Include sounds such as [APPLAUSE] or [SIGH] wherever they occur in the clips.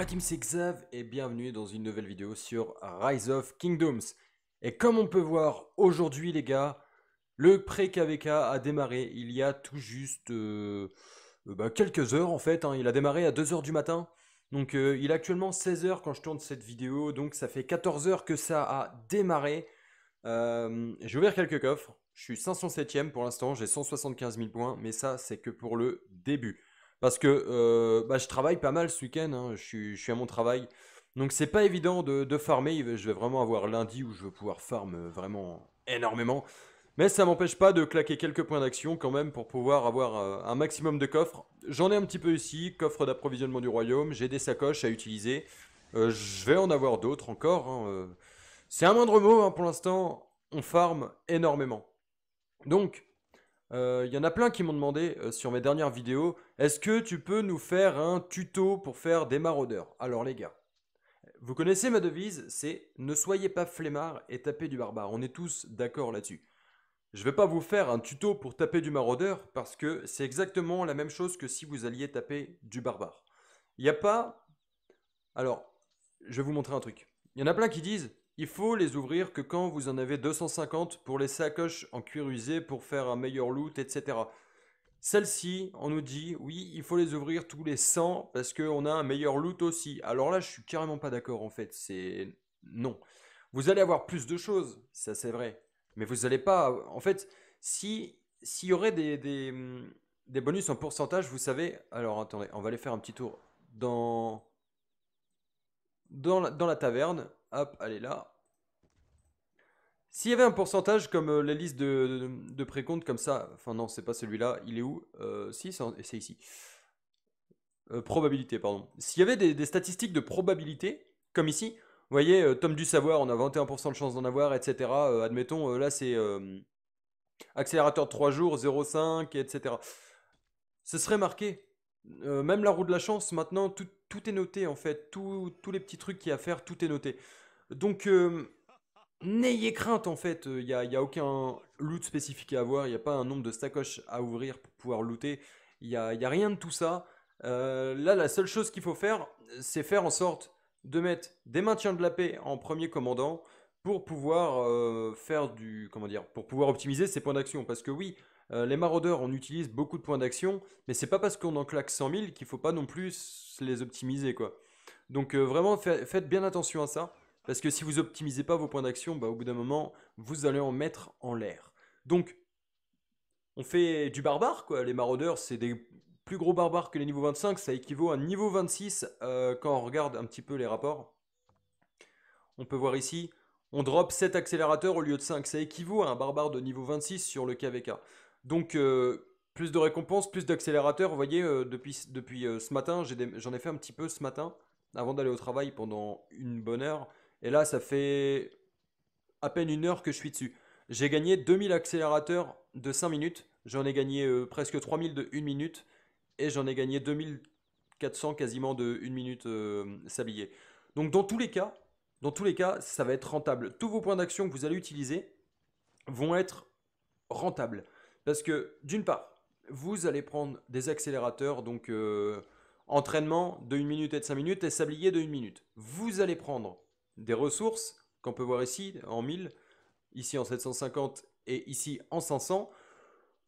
la team, c'est Xav et bienvenue dans une nouvelle vidéo sur Rise of Kingdoms. Et comme on peut voir aujourd'hui les gars, le pré-KVK a démarré il y a tout juste euh, bah, quelques heures en fait. Hein. Il a démarré à 2h du matin. Donc euh, il est actuellement 16h quand je tourne cette vidéo, donc ça fait 14 h que ça a démarré. Euh, j'ai ouvert quelques coffres, je suis 507 e pour l'instant, j'ai 175 000 points, mais ça c'est que pour le début. Parce que euh, bah, je travaille pas mal ce week-end, hein. je, suis, à mon travail. Donc c'est pas évident de, farmer, je vais vraiment avoir lundi où je vais pouvoir farm euh, vraiment énormément. Mais ça m'empêche pas de claquer quelques points d'action quand même pour pouvoir avoir euh, un maximum de coffres. J'en ai un petit peu ici, coffre d'approvisionnement du royaume, j'ai des sacoches à utiliser. je vais en avoir d'autres encore. Hein, c'est un moindre mot hein. pour l'instant, on farm énormément. Donc, euh, il y en a plein qui m'ont demandé euh, sur mes dernières vidéos, est-ce que tu peux nous faire un tuto pour faire des maraudeurs Alors les gars, vous connaissez ma devise, c'est ne soyez pas flemmard et tapez du barbare. On est tous d'accord là-dessus. Je vais pas vous faire un tuto pour taper du maraudeur parce que c'est exactement la même chose que si vous alliez taper du barbare. Il n'y a pas... Alors, je vais vous montrer un truc. Il y en a plein qui disent il faut les ouvrir que quand vous en avez 250 pour les sacoches en cuir usé pour faire un meilleur loot, etc. Celle-ci, on nous dit, oui, il faut les ouvrir tous les 100 parce qu'on a un meilleur loot aussi. Alors là, je suis carrément pas d'accord en fait, c'est... Non. Vous allez avoir plus de choses, ça c'est vrai. Mais vous n'allez pas... En fait, si s'il y aurait hum, des, bonus en pourcentage, vous savez... Alors attendez, on va aller faire un petit tour dans, dans la taverne. Hop, est là. S'il y avait un pourcentage comme euh, la liste de, de, précompte comme ça, enfin non, c'est pas celui-là, il est où euh, Si, c'est ici. Euh, probabilité, pardon. S'il y avait des, statistiques de probabilité, comme ici, vous voyez, Tom du savoir, on a 21% de chance d'en avoir, etc. admettons, là c'est accélérateur de 3 jours, 0,5, etc. Ce serait marqué. même la roue de la chance, maintenant, tout, tout est noté en fait, tous les petits trucs qu'il y a à faire, tout est noté. Donc euh, n'ayez crainte en fait, il n'y a, aucun loot spécifique à avoir, il n'y a pas un nombre de stacoches à ouvrir pour pouvoir looter, il n'y a, rien de tout ça. Euh, là la seule chose qu'il faut faire, c'est faire en sorte de mettre des maintiens de la paix en premier commandant pour pouvoir euh, faire du... comment dire, pour pouvoir optimiser ses points d'action. Parce que oui, euh, les maraudeurs, on utilise beaucoup de points d'action, mais c'est pas parce qu'on en claque 100 000 qu'il faut pas non plus les optimiser, quoi. Donc euh, vraiment, faites bien attention à ça, parce que si vous optimisez pas vos points d'action, bah, au bout d'un moment, vous allez en mettre en l'air. Donc, on fait du barbare, quoi. Les maraudeurs, c'est des plus gros barbares que les niveaux 25, ça équivaut à un niveau 26 euh, quand on regarde un petit peu les rapports. On peut voir ici, on drop 7 accélérateurs au lieu de 5. Ça équivaut à un barbare de niveau 26 sur le KVK. Donc, euh, plus de récompenses, plus d'accélérateurs. Vous voyez, euh, depuis, ce euh, matin, j'en ai, fait un petit peu ce matin, avant d'aller au travail pendant une bonne heure. Et là, ça fait à peine une heure que je suis dessus. J'ai gagné 2000 accélérateurs de 5 minutes. J'en ai gagné presque 3000 de 1 minute. Et j'en ai gagné 2400 quasiment de 1 minute s'habiller. Donc dans tous les cas, dans tous les cas, ça va être rentable. Tous vos points d'action que vous allez utiliser vont être rentables. Parce que d'une part, vous allez prendre des accélérateurs, donc euh, entraînement de 1 minute et de 5 minutes et sablier de 1 minute. Vous allez prendre des ressources qu'on peut voir ici en 1000, ici en 750 et ici en 500.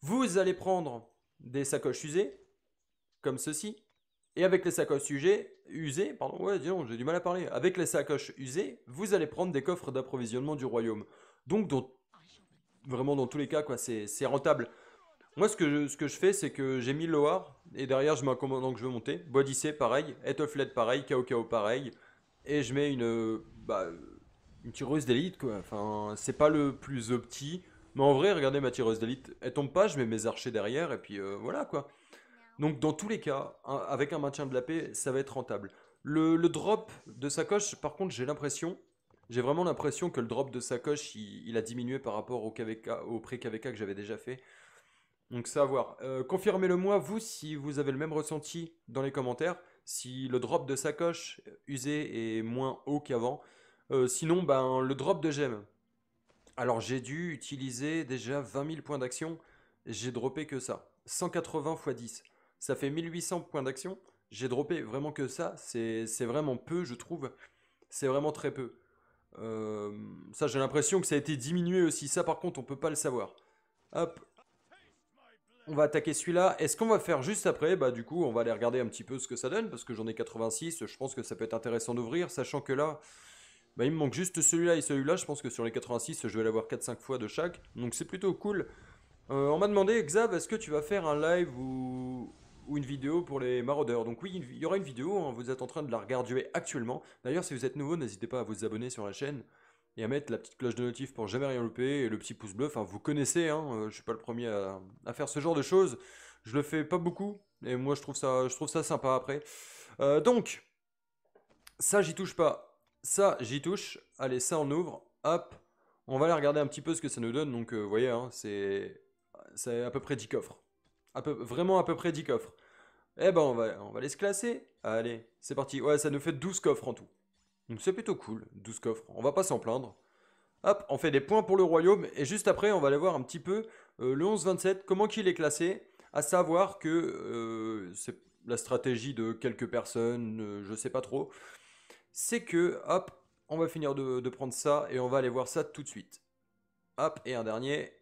Vous allez prendre des sacoches usées, comme ceci. Et avec les sacoches usées, usées pardon, ouais, j'ai du mal à parler. Avec les sacoches usées, vous allez prendre des coffres d'approvisionnement du royaume. Donc, dont vraiment dans tous les cas, quoi, c'est rentable. Moi, ce que je, ce que je fais, c'est que j'ai mis le Loar, et derrière, je mets un commandant que je veux monter. C pareil. Led pareil. KOKO pareil. Et je mets une, bah, une tireuse d'élite, quoi. Enfin, c'est pas le plus opti. Mais en vrai, regardez ma tireuse d'élite. Elle tombe pas, je mets mes archers derrière, et puis euh, voilà, quoi. Donc, dans tous les cas, avec un maintien de la paix, ça va être rentable. Le, le drop de sacoche, par contre, j'ai l'impression, j'ai vraiment l'impression que le drop de sacoche, il, a diminué par rapport au, KVK, au pré-KVK que j'avais déjà fait. Donc ça à voir. Euh, confirmez-le moi, vous, si vous avez le même ressenti dans les commentaires, si le drop de sacoche usé est moins haut qu'avant. Euh, sinon, ben, le drop de gemme. Alors j'ai dû utiliser déjà 20 000 points d'action, j'ai droppé que ça. 180 x 10, ça fait 1800 points d'action, j'ai droppé vraiment que ça, c'est vraiment peu je trouve, c'est vraiment très peu. Euh, ça, j'ai l'impression que ça a été diminué aussi. Ça, par contre, on peut pas le savoir. Hop. On va attaquer celui-là. est ce qu'on va faire juste après, bah du coup, on va aller regarder un petit peu ce que ça donne, parce que j'en ai 86, je pense que ça peut être intéressant d'ouvrir, sachant que là, bah, il me manque juste celui-là et celui-là. Je pense que sur les 86, je vais l'avoir 4-5 fois de chaque. Donc c'est plutôt cool. Euh, on m'a demandé, Xav, est-ce que tu vas faire un live ou, une vidéo pour les maraudeurs. Donc oui, il y aura une vidéo, hein, vous êtes en train de la regarder actuellement. D'ailleurs, si vous êtes nouveau, n'hésitez pas à vous abonner sur la chaîne et à mettre la petite cloche de notif pour jamais rien louper, et le petit pouce bleu, enfin vous connaissez, hein, euh, je suis pas le premier à, faire ce genre de choses, je le fais pas beaucoup, et moi je trouve ça, je trouve ça sympa après. Euh, donc, ça j'y touche pas, ça j'y touche, allez ça on ouvre, hop, on va aller regarder un petit peu ce que ça nous donne, donc euh, vous voyez, hein, c'est à peu près 10 coffres, vraiment à peu près 10 coffres. Eh ben, on va, on va aller se classer. Allez, c'est parti. Ouais, ça nous fait 12 coffres en tout. Donc c'est plutôt cool, 12 coffres. On va pas s'en plaindre. Hop, on fait des points pour le royaume. Et juste après, on va aller voir un petit peu euh, le 11-27, comment qu'il est classé. À savoir que euh, c'est la stratégie de quelques personnes, euh, je sais pas trop. C'est que, hop, on va finir de, de prendre ça et on va aller voir ça tout de suite. Hop, et un dernier.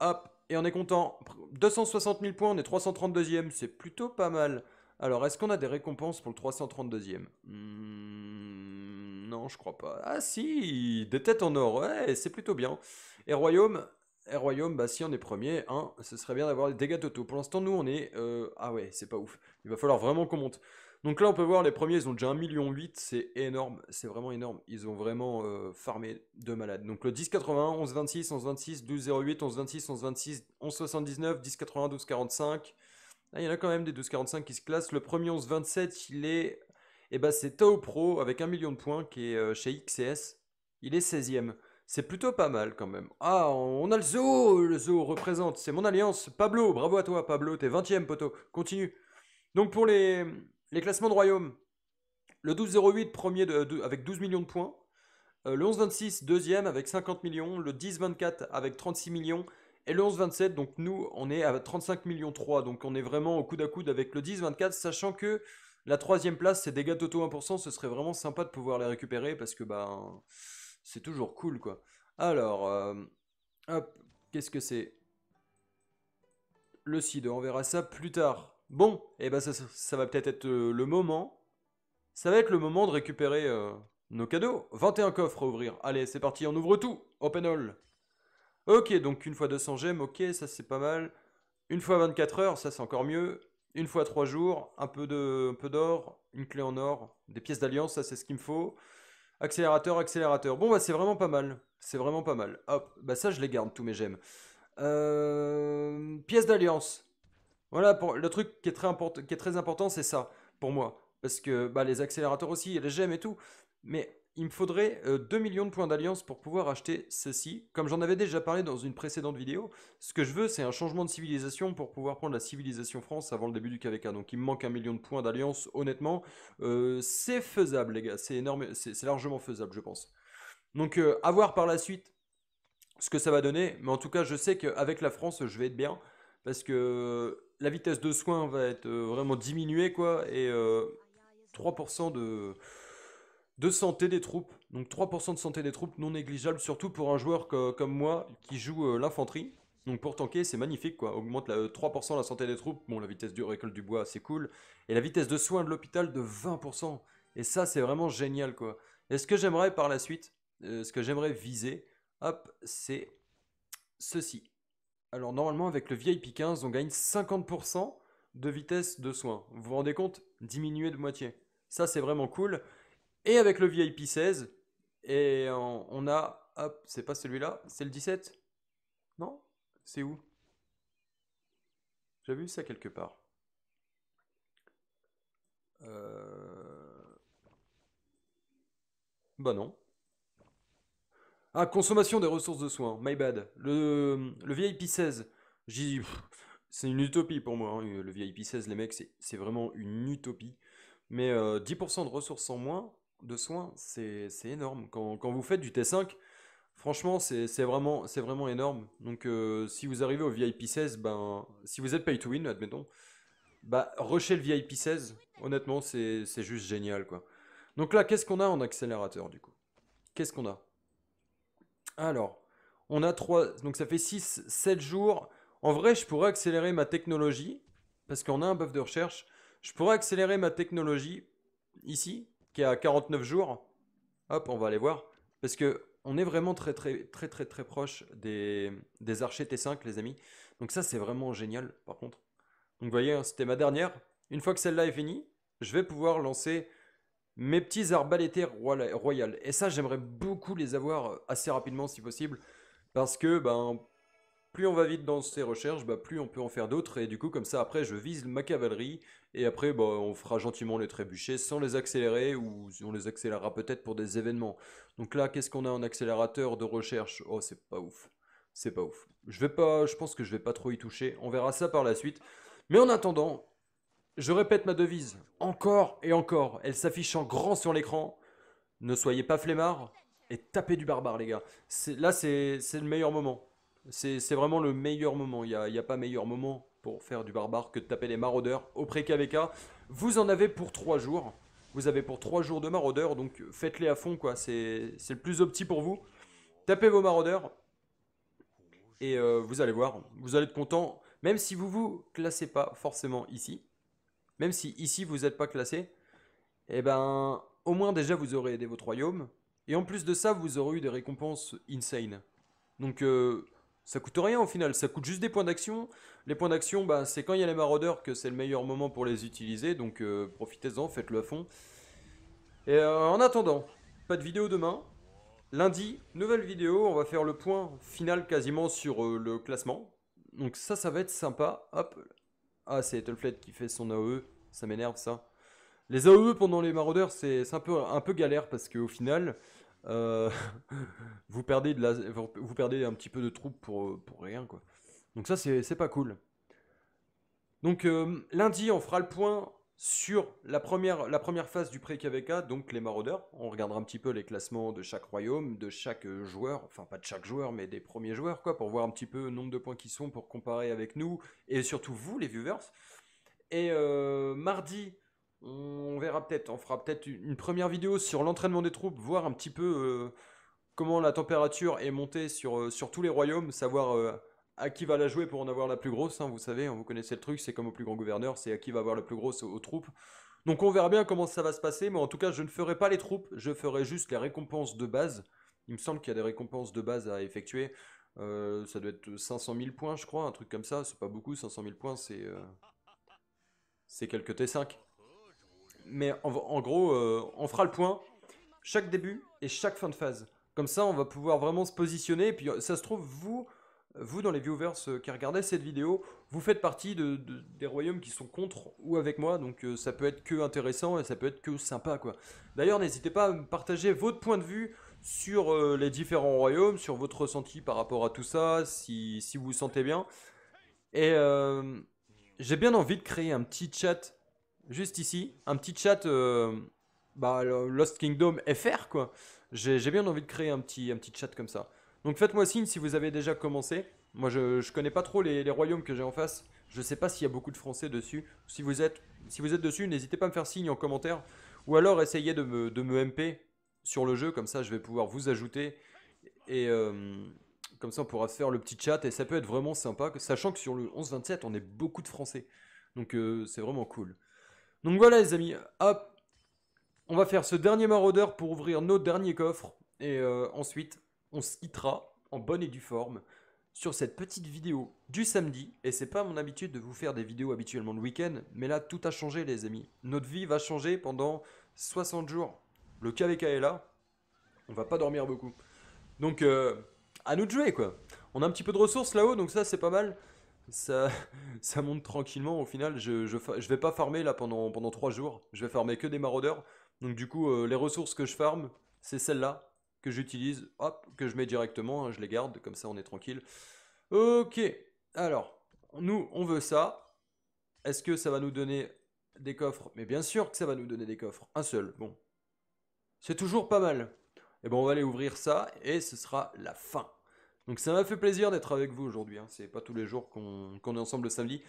Hop, et on est content. 260 000 points, on est 332e, c'est plutôt pas mal. Alors, est-ce qu'on a des récompenses pour le 332e hmm, Non, je crois pas. Ah si, des têtes en or, ouais, c'est plutôt bien. Et Royaume et Royaume, bah si on est premier, hein, ce serait bien d'avoir des dégâts totaux. Pour l'instant, nous, on est... Euh, ah ouais, c'est pas ouf. Il va falloir vraiment qu'on monte. Donc là, on peut voir les premiers, ils ont déjà 1,8 million, c'est énorme, c'est vraiment énorme. Ils ont vraiment euh, farmé de malades. Donc le 10,80, 11,26, 11,26, 12,08, 11,26, 11,26, 11,79, 10,80, 12,45. il y en a quand même des 12,45 qui se classent. Le premier 11,27, il est. Eh ben, c'est Tao Pro avec 1 million de points qui est euh, chez XCS. Il est 16ème. C'est plutôt pas mal quand même. Ah, on a le zoo Le zoo représente. C'est mon alliance. Pablo, bravo à toi, Pablo. T'es 20ème, poteau. Continue. Donc pour les, les classements de royaume. Le 12-08, premier avec 12 millions de points. Euh, le 1126 26 deuxième avec 50 millions. Le 10-24 avec 36 millions. Et le 11-27, donc nous, on est à 35 millions 3. Donc on est vraiment au coude à coude avec le 10-24, sachant que la troisième place, c'est dégâts totaux 1%. Ce serait vraiment sympa de pouvoir les récupérer parce que bah c'est toujours cool quoi. Alors, euh, hop, qu'est-ce que c'est Le side, on verra ça plus tard. Bon, et eh ben ça, va peut-être être euh, le moment. Ça va être le moment de récupérer euh, nos cadeaux. 21 coffres à ouvrir. Allez, c'est parti, on ouvre tout. Open all. Ok, donc une fois 200 gemmes, ok, ça c'est pas mal. Une fois 24 heures, ça c'est encore mieux. Une fois 3 jours, un peu d'or, une clé en or, des pièces d'alliance, ça c'est ce qu'il me faut. Accélérateur, accélérateur. Bon bah c'est vraiment pas mal. C'est vraiment pas mal. Hop, bah ça je les garde tous mes gemmes. Euh... Pièces d'alliance. Voilà, pour, le truc qui est très, qui est très important, c'est ça, pour moi. Parce que bah, les accélérateurs aussi, les gemmes et tout. Mais il me faudrait 2 euh, millions de points d'alliance pour pouvoir acheter ceci. Comme j'en avais déjà parlé dans une précédente vidéo, ce que je veux, c'est un changement de civilisation pour pouvoir prendre la civilisation France avant le début du KVK. Donc il me manque un million de points d'alliance, honnêtement. Euh, c'est faisable, les gars. C'est énorme, c'est largement faisable, je pense. Donc euh, à voir par la suite ce que ça va donner. Mais en tout cas, je sais qu'avec la France, je vais être bien parce que euh, la vitesse de soin va être euh, vraiment diminuée, quoi, et 3% euh, de, de santé des troupes. Donc 3% de santé des troupes non négligeable, surtout pour un joueur comme moi qui joue l'infanterie. Donc pour tanker, c'est magnifique quoi. Augmente la, 3% la santé des troupes. Bon, la vitesse du récolte du bois, c'est cool. Et la vitesse de soin de l'hôpital de 20%. Et ça, c'est vraiment génial quoi. Et ce que j'aimerais par la suite, ce que j'aimerais viser, hop, c'est ceci. Alors normalement avec le VIP 15 on gagne 50% de vitesse de soins. Vous vous rendez compte Diminué de moitié. Ça c'est vraiment cool. Et avec le VIP 16, et on a... Hop, c'est pas celui-là, c'est le 17 Non C'est où J'avais vu ça quelque part. Euh... Bah non. Ah, consommation des ressources de soins, my bad. Le, le VIP 16, j'ai c'est une utopie pour moi. Hein. Le VIP 16, les mecs, c'est vraiment une utopie. Mais 10% euh, de ressources en moins de soins, c'est énorme. Quand, vous faites du T5, franchement, c'est vraiment, vraiment énorme. Donc, euh, si vous arrivez au VIP 16, ben, si vous êtes pay to win, admettons, bah, rusher le VIP 16, honnêtement, c'est juste génial, quoi. Donc là, qu'est-ce qu'on a en accélérateur, du coup Qu'est-ce qu'on a alors, on a 3, donc ça fait 6, 7 jours. En vrai, je pourrais accélérer ma technologie, parce qu'on a un buff de recherche. Je pourrais accélérer ma technologie ici, qui est à 49 jours. Hop, on va aller voir. Parce que on est vraiment très très très très très proche des, des archers T5, les amis. Donc ça, c'est vraiment génial, par contre. Donc vous voyez, hein, c'était ma dernière. Une fois que celle-là est finie, je vais pouvoir lancer mes petits arbalétés royales. Et ça, j'aimerais beaucoup les avoir euh, assez rapidement si possible, parce que ben, plus on va vite dans ces recherches, ben, plus on peut en faire d'autres, et du coup, comme ça, après, je vise ma cavalerie, et après, ben, on fera gentiment les trébuchets sans les accélérer, ou on les accélérera peut-être pour des événements. Donc là, qu'est-ce qu'on a en accélérateur de recherche Oh, c'est pas ouf. C'est pas ouf. Je vais pas, je pense que je vais pas trop y toucher. On verra ça par la suite. Mais en attendant, je répète ma devise, encore et encore, elle s'affiche en grand sur l'écran. Ne soyez pas flemmards et tapez du barbare, les gars. Là, c'est le meilleur moment. C'est vraiment le meilleur moment. Il n'y a, pas meilleur moment pour faire du barbare que de taper les maraudeurs au pré-KVK. Vous en avez pour 3 jours. Vous avez pour 3 jours de maraudeurs, donc faites-les à fond, quoi. C'est le plus opti pour vous. Tapez vos maraudeurs. Et euh, vous allez voir, vous allez être content, même si vous vous classez pas forcément ici. Même si ici vous n'êtes pas classé, eh ben, au moins déjà vous aurez aidé votre royaume. Et en plus de ça, vous aurez eu des récompenses insane. Donc euh, ça coûte rien au final, ça coûte juste des points d'action. Les points d'action, bah, c'est quand il y a les maraudeurs que c'est le meilleur moment pour les utiliser, donc euh, profitez-en, faites-le à fond. Et euh, en attendant, pas de vidéo demain. Lundi, nouvelle vidéo, on va faire le point final quasiment sur le classement. Donc ça, ça va être sympa. Hop, ah, c'est Ethelflet qui fait son AOE. Ça m'énerve, ça. Les AOE pendant les maraudeurs, c'est un peu, un peu galère parce qu'au final, euh, [LAUGHS] vous, perdez de la, vous perdez un petit peu de troupes pour, pour rien, quoi. Donc ça, c'est pas cool. Donc euh, lundi, on fera le point sur la première, la première phase du pré-KVK, donc les maraudeurs. On regardera un petit peu les classements de chaque royaume, de chaque euh, joueur, enfin pas de chaque joueur, mais des premiers joueurs, quoi, pour voir un petit peu le nombre de points qu'ils sont, pour comparer avec nous, et surtout vous, les viewers. Et euh, mardi, on verra peut-être, on fera peut-être une première vidéo sur l'entraînement des troupes, voir un petit peu euh, comment la température est montée sur, sur tous les royaumes, savoir à qui va la jouer pour en avoir la plus grosse. Hein, vous savez, hein, vous connaissez le truc, c'est comme au plus grand gouverneur, c'est à qui va avoir la plus grosse aux, troupes. Donc on verra bien comment ça va se passer, mais en tout cas, je ne ferai pas les troupes, je ferai juste les récompenses de base. Il me semble qu'il y a des récompenses de base à effectuer. Euh, ça doit être 500 000 points, je crois, un truc comme ça. C'est pas beaucoup, 500 000 points, c'est... Euh, c'est quelques T5. Mais en, gros, euh, on fera le point chaque début et chaque fin de phase. Comme ça, on va pouvoir vraiment se positionner. Et puis, ça se trouve, vous, vous, dans les viewers euh, qui regardaient cette vidéo, vous faites partie des royaumes qui sont contre ou avec moi, donc euh, ça peut être que intéressant et ça peut être que sympa, quoi. D'ailleurs, n'hésitez pas à me partager votre point de vue sur euh, les différents royaumes, sur votre ressenti par rapport à tout ça, si, vous vous sentez bien. Et j'ai bien envie de créer un petit chat juste ici, un petit chat bah, Lost Kingdom FR, quoi. J'ai bien envie de créer un petit, un petit chat comme ça. Donc faites-moi signe si vous avez déjà commencé. Moi, je, ne connais pas trop les, royaumes que j'ai en face. Je ne sais pas s'il y a beaucoup de Français dessus. Si vous êtes, si vous êtes dessus, n'hésitez pas à me faire signe en commentaire. Ou alors essayez de me, MP sur le jeu, comme ça je vais pouvoir vous ajouter. Et euh, comme ça on pourra faire le petit chat et ça peut être vraiment sympa, sachant que sur le 11-27 on est beaucoup de Français. Donc euh, c'est vraiment cool. Donc voilà les amis, hop, on va faire ce dernier maraudeur pour ouvrir nos derniers coffres. Et euh, ensuite, on se en bonne et due forme sur cette petite vidéo du samedi. Et c'est pas mon habitude de vous faire des vidéos habituellement le week-end, mais là tout a changé les amis. Notre vie va changer pendant 60 jours. Le KVK est là, on va pas dormir beaucoup. Donc euh, à nous de jouer quoi. On a un petit peu de ressources là-haut, donc ça c'est pas mal. Ça, [LAUGHS] ça monte tranquillement au final. Je, je, vais pas farmer là pendant, pendant 3 jours. Je vais farmer que des maraudeurs. Donc du coup, euh, les ressources que je farme, c'est celles-là que j'utilise, hop, que je mets directement, hein, je les garde, comme ça on est tranquille. Ok, alors, nous, on veut ça. Est-ce que ça va nous donner des coffres Mais bien sûr que ça va nous donner des coffres, un seul, bon. C'est toujours pas mal. Et eh bon, on va aller ouvrir ça, et ce sera la fin. Donc ça m'a fait plaisir d'être avec vous aujourd'hui, hein. c'est pas tous les jours qu'on est ensemble le samedi.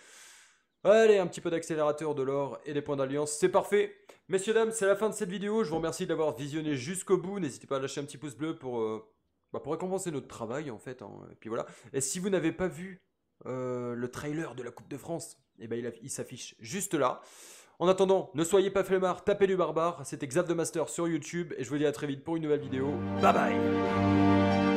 Allez, un petit peu d'accélérateur, de l'or et des points d'alliance, c'est parfait Messieurs, dames, c'est la fin de cette vidéo, je vous remercie d'avoir visionné jusqu'au bout, n'hésitez pas à lâcher un petit pouce bleu pour, euh, bah, pour récompenser notre travail en fait, hein. et puis voilà. Et si vous n'avez pas vu euh, le trailer de la Coupe de France, et eh ben, il, il s'affiche juste là. En attendant, ne soyez pas flemmards, tapez du barbare, c'était Xav de Master sur YouTube, et je vous dis à très vite pour une nouvelle vidéo, bye bye